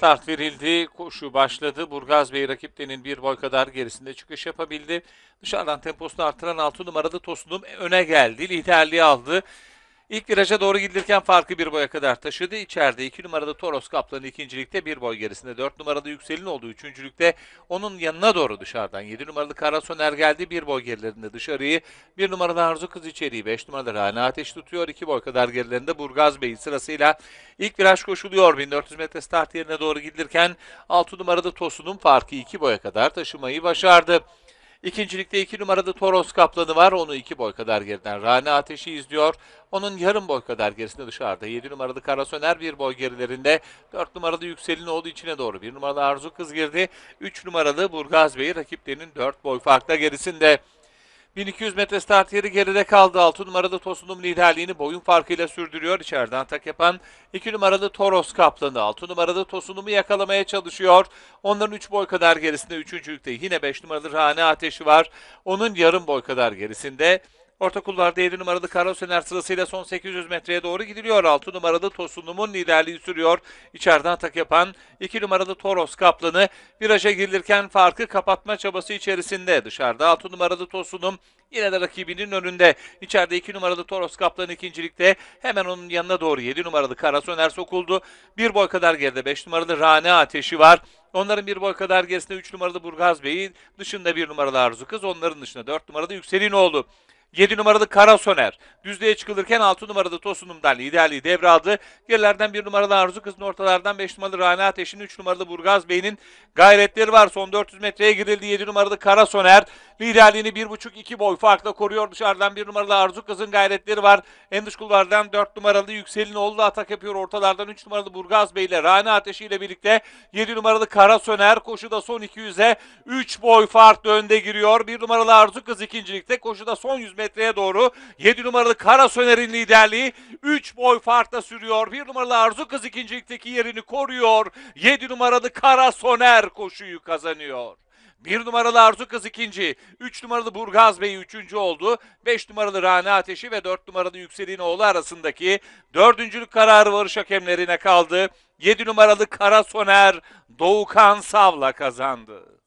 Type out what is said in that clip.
start verildi. Koşu başladı. Burgaz Bey rakiplerinin bir boy kadar gerisinde çıkış yapabildi. Dışarıdan temposunu artıran 6 numaralı Tosunum öne geldi. Liderliği aldı. İlk viraja doğru gidilirken farkı bir boya kadar taşıdı. İçeride 2 numarada Toros Kaplan ikincilikte bir boy gerisinde. 4 numarada Yüksel'in olduğu üçüncülükte onun yanına doğru dışarıdan. 7 numaralı Karasoner geldi bir boy gerilerinde dışarıyı. 1 numaralı Arzu Kız içeriği 5 numaralı Rana Ateş tutuyor. 2 boy kadar gerilerinde Burgaz Bey sırasıyla ilk viraj koşuluyor. 1400 metre start yerine doğru gidilirken 6 numarada Tosun'un farkı 2 boya kadar taşımayı başardı. İkincilikte iki numarada Toros Kaplanı var. Onu iki boy kadar geriden Rane Ateşi izliyor. Onun yarım boy kadar gerisinde dışarıda. 7 numaralı Karasöner bir boy gerilerinde. 4 numaralı Yüksel'in oğlu içine doğru. 1 numaralı Arzu Kız girdi. 3 numaralı Burgaz Bey rakiplerinin 4 boy farkla gerisinde. 1200 metre start yeri geride kaldı. 6 numaralı Tosunum liderliğini boyun farkıyla sürdürüyor. İçeriden tak yapan 2 numaralı Toros Kaplan'ı 6 numaralı Tosunum'u yakalamaya çalışıyor. Onların 3 boy kadar gerisinde 3. yükte yine 5 numaralı Rane Ateşi var. Onun yarım boy kadar gerisinde Ortaokullar'da 7 numaralı Carlos Ener sırasıyla son 800 metreye doğru gidiliyor. 6 numaralı Tosunum'un liderliği sürüyor. İçeriden atak yapan 2 numaralı Toros Kaplan'ı viraja girilirken farkı kapatma çabası içerisinde. Dışarıda 6 numaralı Tosunum Yine de rakibinin önünde. İçeride 2 numaralı Toros Kaplan ikincilikte. Hemen onun yanına doğru 7 numaralı Karasoner sokuldu. Bir boy kadar geride 5 numaralı Rane Ateşi var. Onların bir boy kadar gerisinde 3 numaralı Burgaz Beyin. dışında 1 numaralı Arzu Kız. Onların dışında 4 numaralı Yükselinoğlu. 7 numaralı Kara Soner. Düzlüğe çıkılırken 6 numaralı Tosunum'dan liderliği devraldı. Gerilerden 1 numaralı Arzu Kız'ın ortalardan 5 numaralı Rana Ateş'in 3 numaralı Burgaz Bey'in gayretleri var. Son 400 metreye girildi 7 numaralı Kara Soner. Liderliğini bir buçuk iki boy farkla koruyor. Dışarıdan bir numaralı Arzu Kız'ın gayretleri var. En dış kulvardan dört numaralı Yüksel'in oldu atak yapıyor. Ortalardan üç numaralı Burgaz Bey ile Rana Ateşi ile birlikte yedi numaralı Kara Söner koşuda son 200'e üç boy farkla önde giriyor. Bir numaralı Arzu Kız ikincilikte koşuda son 100 metreye doğru yedi numaralı Kara Söner'in liderliği üç boy farkla sürüyor. Bir numaralı Arzu Kız ikincilikteki yerini koruyor. yedi numaralı Kara Soner koşuyu kazanıyor. Bir numaralı Arzu Kız ikinci, üç numaralı Burgaz Bey üçüncü oldu. Beş numaralı Rana Ateşi ve dört numaralı Yükselin Oğlu arasındaki dördüncülük kararı varış hakemlerine kaldı. Yedi numaralı Kara Soner Doğukan Savla kazandı.